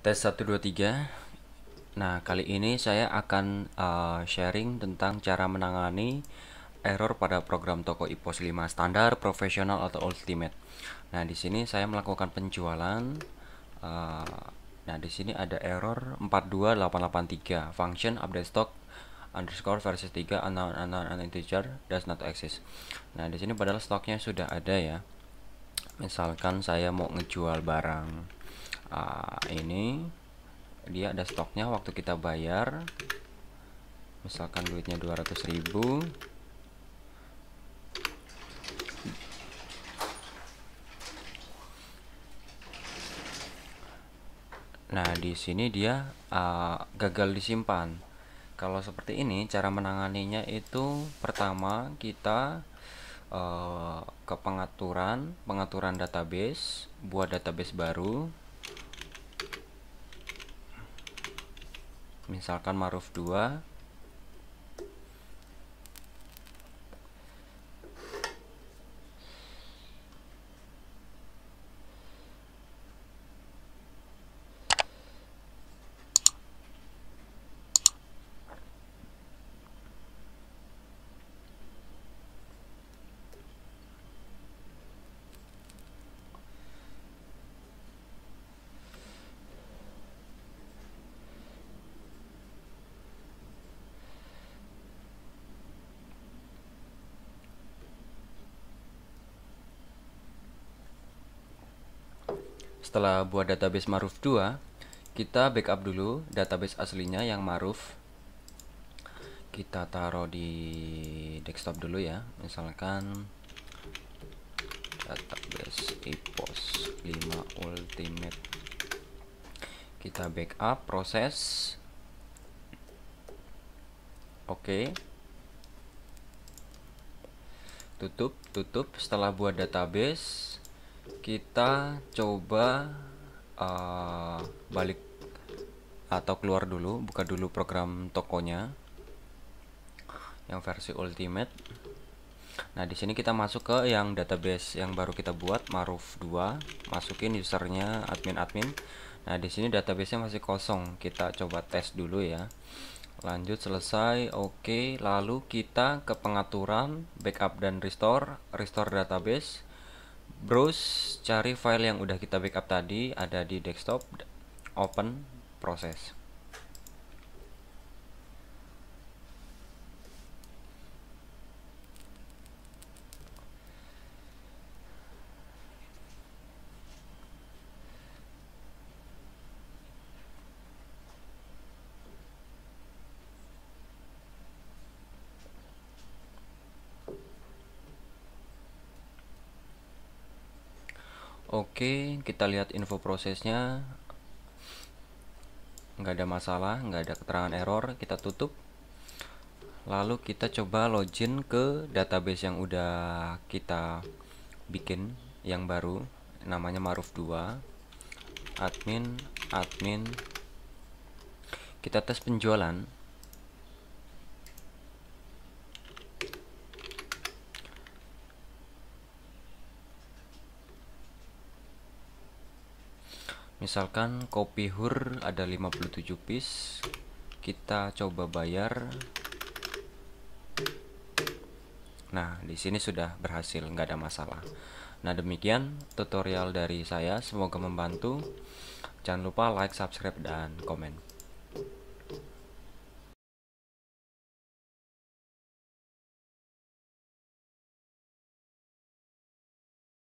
tes 123 nah kali ini saya akan uh, sharing tentang cara menangani error pada program toko IPOS 5 standar profesional atau ultimate nah di sini saya melakukan penjualan uh, nah di sini ada error 42883 function update stock underscore versi 3 unknown unknown integer does not exist nah di sini padahal stoknya sudah ada ya misalkan saya mau ngejual barang uh, ini dia ada stoknya waktu kita bayar misalkan duitnya ribu. Nah, di sini dia uh, gagal disimpan. Kalau seperti ini, cara menanganinya itu pertama kita uh, ke pengaturan, pengaturan database, buat database baru, misalkan maruf 2 Setelah buat database Maruf 2, kita backup dulu database aslinya yang Maruf. Kita taruh di desktop dulu ya. Misalkan database EPOS 5 Ultimate. Kita backup proses. Oke. Okay tutup tutup setelah buat database kita coba uh, balik atau keluar dulu buka dulu program tokonya yang versi ultimate nah di sini kita masuk ke yang database yang baru kita buat maruf 2 masukin usernya admin admin nah di sini databasenya masih kosong kita coba tes dulu ya lanjut selesai oke lalu kita ke pengaturan backup dan restore restore database browse cari file yang udah kita backup tadi ada di desktop open proses Oke, kita lihat info prosesnya. Nggak ada masalah, nggak ada keterangan error, kita tutup. Lalu kita coba login ke database yang udah kita bikin yang baru, namanya Maruf 2. Admin admin kita tes penjualan misalkan kopi hur ada 57 piece kita coba bayar nah di sini sudah berhasil nggak ada masalah nah demikian tutorial dari saya semoga membantu jangan lupa like subscribe dan komen